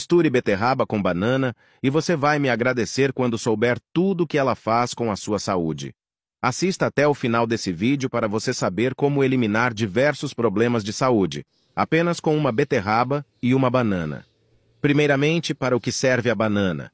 Misture beterraba com banana e você vai me agradecer quando souber tudo o que ela faz com a sua saúde. Assista até o final desse vídeo para você saber como eliminar diversos problemas de saúde, apenas com uma beterraba e uma banana. Primeiramente, para o que serve a banana.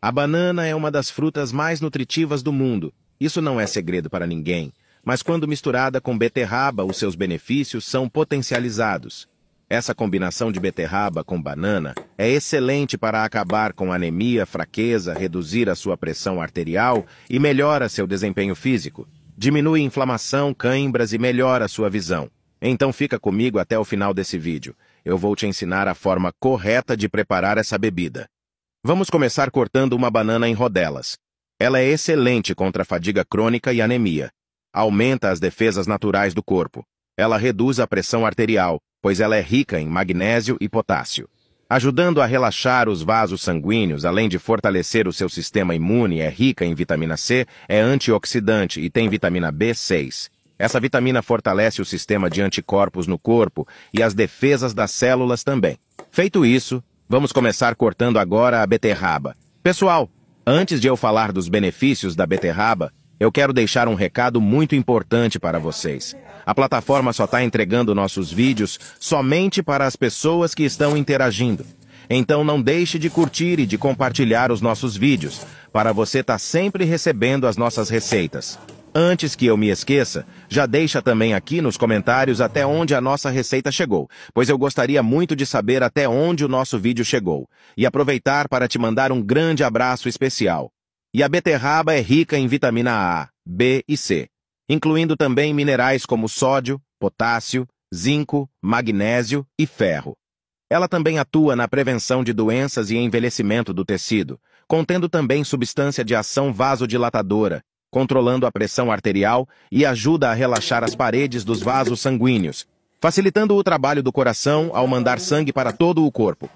A banana é uma das frutas mais nutritivas do mundo, isso não é segredo para ninguém, mas quando misturada com beterraba, os seus benefícios são potencializados. Essa combinação de beterraba com banana é excelente para acabar com anemia, fraqueza, reduzir a sua pressão arterial e melhora seu desempenho físico. Diminui inflamação, cãibras e melhora sua visão. Então fica comigo até o final desse vídeo. Eu vou te ensinar a forma correta de preparar essa bebida. Vamos começar cortando uma banana em rodelas. Ela é excelente contra fadiga crônica e anemia. Aumenta as defesas naturais do corpo. Ela reduz a pressão arterial, pois ela é rica em magnésio e potássio. Ajudando a relaxar os vasos sanguíneos, além de fortalecer o seu sistema imune, é rica em vitamina C, é antioxidante e tem vitamina B6. Essa vitamina fortalece o sistema de anticorpos no corpo e as defesas das células também. Feito isso, vamos começar cortando agora a beterraba. Pessoal, antes de eu falar dos benefícios da beterraba, eu quero deixar um recado muito importante para vocês. A plataforma só está entregando nossos vídeos somente para as pessoas que estão interagindo. Então não deixe de curtir e de compartilhar os nossos vídeos, para você estar tá sempre recebendo as nossas receitas. Antes que eu me esqueça, já deixa também aqui nos comentários até onde a nossa receita chegou, pois eu gostaria muito de saber até onde o nosso vídeo chegou. E aproveitar para te mandar um grande abraço especial. E a beterraba é rica em vitamina A, B e C, incluindo também minerais como sódio, potássio, zinco, magnésio e ferro. Ela também atua na prevenção de doenças e envelhecimento do tecido, contendo também substância de ação vasodilatadora, controlando a pressão arterial e ajuda a relaxar as paredes dos vasos sanguíneos, facilitando o trabalho do coração ao mandar sangue para todo o corpo.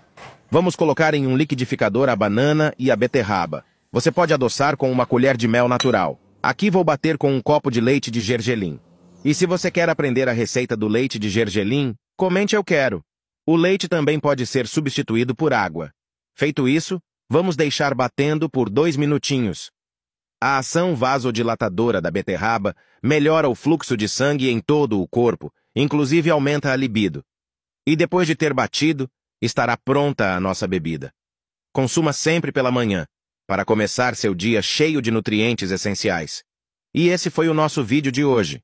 Vamos colocar em um liquidificador a banana e a beterraba, você pode adoçar com uma colher de mel natural. Aqui vou bater com um copo de leite de gergelim. E se você quer aprender a receita do leite de gergelim, comente eu quero. O leite também pode ser substituído por água. Feito isso, vamos deixar batendo por dois minutinhos. A ação vasodilatadora da beterraba melhora o fluxo de sangue em todo o corpo, inclusive aumenta a libido. E depois de ter batido, estará pronta a nossa bebida. Consuma sempre pela manhã para começar seu dia cheio de nutrientes essenciais. E esse foi o nosso vídeo de hoje.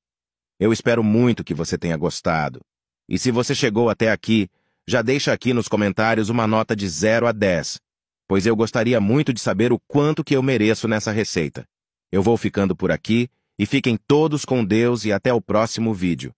Eu espero muito que você tenha gostado. E se você chegou até aqui, já deixa aqui nos comentários uma nota de 0 a 10, pois eu gostaria muito de saber o quanto que eu mereço nessa receita. Eu vou ficando por aqui e fiquem todos com Deus e até o próximo vídeo.